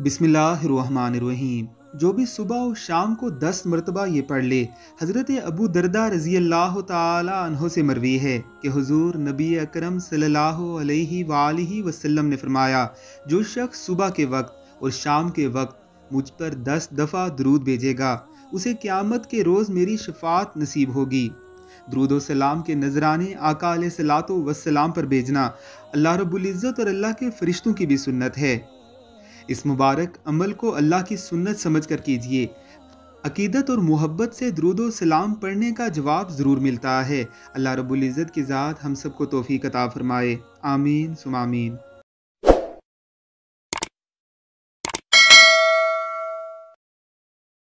बिसमीम जो भी सुबह और शाम को दस मरतबा ये पढ़ ले हज़रत अबू दरदा रज़ी अल्लाह तहों से मरवी है कि हुजूर नबी अकरम सल्लल्लाहु अलैहि सल्ला वसल्लम ने फरमाया जो शख्स सुबह के वक्त और शाम के वक्त मुझ पर दस दफ़ा दरूद भेजेगा उसे क़्यामत के रोज़ मेरी शफात नसीब होगी दरूद सलाम के नजराने आका सलात वसलाम पर भेजना अल्लाह रबुल्ज़त और अल्लाह के फरिश्तों की भी सुन्नत है इस मुबारक अमल को अल्लाह की सुन्नत समझ कर कीजिए अकीदत और मोहब्बत से दरुद सलाम पढ़ने का जवाब ज़रूर मिलता है अल्लाह रबुल्ज़त की ज़ात हम सबको तोफ़ी कता फ़रमाए आमीन सुमामीन